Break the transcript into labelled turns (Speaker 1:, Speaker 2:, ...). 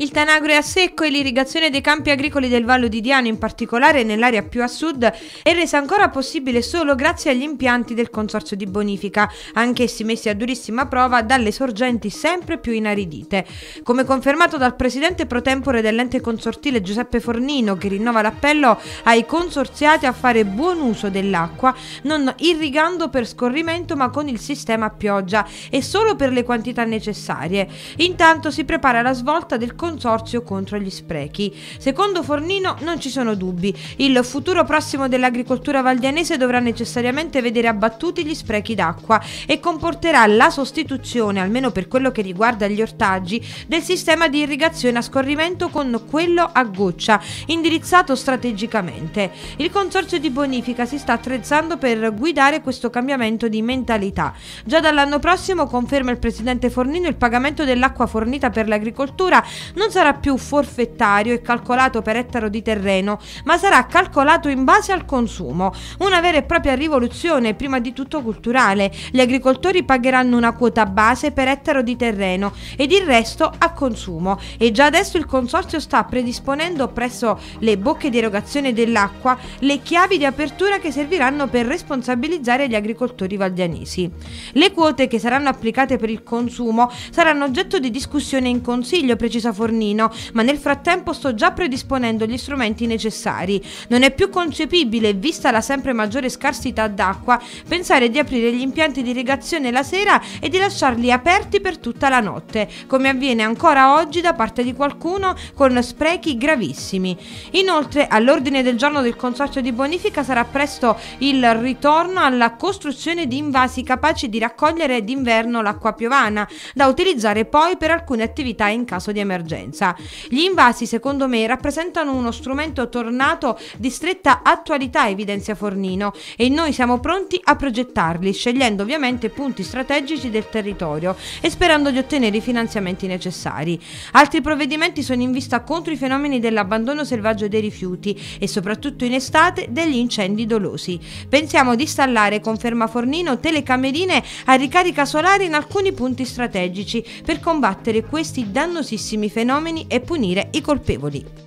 Speaker 1: Il Tanagro è a secco e l'irrigazione dei campi agricoli del Vallo di Diano, in particolare nell'area più a sud, è resa ancora possibile solo grazie agli impianti del Consorzio di Bonifica, anch'essi messi a durissima prova dalle sorgenti sempre più inaridite. Come confermato dal presidente pro tempore dell'ente consortile Giuseppe Fornino, che rinnova l'appello ai consorziati a fare buon uso dell'acqua, non irrigando per scorrimento ma con il sistema a pioggia e solo per le quantità necessarie. Intanto si prepara la svolta del del Consorzio contro gli sprechi. Secondo Fornino non ci sono dubbi, il futuro prossimo dell'agricoltura valdianese dovrà necessariamente vedere abbattuti gli sprechi d'acqua e comporterà la sostituzione, almeno per quello che riguarda gli ortaggi, del sistema di irrigazione a scorrimento con quello a goccia, indirizzato strategicamente. Il Consorzio di Bonifica si sta attrezzando per guidare questo cambiamento di mentalità. Già dall'anno prossimo, conferma il Presidente Fornino, il pagamento dell'acqua fornita per l'agricoltura non sarà più forfettario e calcolato per ettaro di terreno, ma sarà calcolato in base al consumo. Una vera e propria rivoluzione, prima di tutto culturale. Gli agricoltori pagheranno una quota base per ettaro di terreno ed il resto a consumo. E già adesso il consorzio sta predisponendo presso le bocche di erogazione dell'acqua le chiavi di apertura che serviranno per responsabilizzare gli agricoltori valdianesi. Le quote che saranno applicate per il consumo saranno oggetto di discussione in consiglio, precisamente Teresa Fornino, ma nel frattempo sto già predisponendo gli strumenti necessari. Non è più concepibile, vista la sempre maggiore scarsità d'acqua, pensare di aprire gli impianti di irrigazione la sera e di lasciarli aperti per tutta la notte, come avviene ancora oggi da parte di qualcuno con sprechi gravissimi. Inoltre, all'ordine del giorno del Consorzio di Bonifica sarà presto il ritorno alla costruzione di invasi capaci di raccogliere d'inverno l'acqua piovana, da utilizzare poi per alcune attività in caso di emergenza emergenza. Gli invasi, secondo me, rappresentano uno strumento tornato di stretta attualità, evidenzia Fornino, e noi siamo pronti a progettarli, scegliendo ovviamente punti strategici del territorio e sperando di ottenere i finanziamenti necessari. Altri provvedimenti sono in vista contro i fenomeni dell'abbandono selvaggio dei rifiuti e soprattutto in estate degli incendi dolosi. Pensiamo di installare, conferma Fornino, telecamerine a ricarica solare in alcuni punti strategici per combattere questi dannosissimi fenomeni e punire i colpevoli.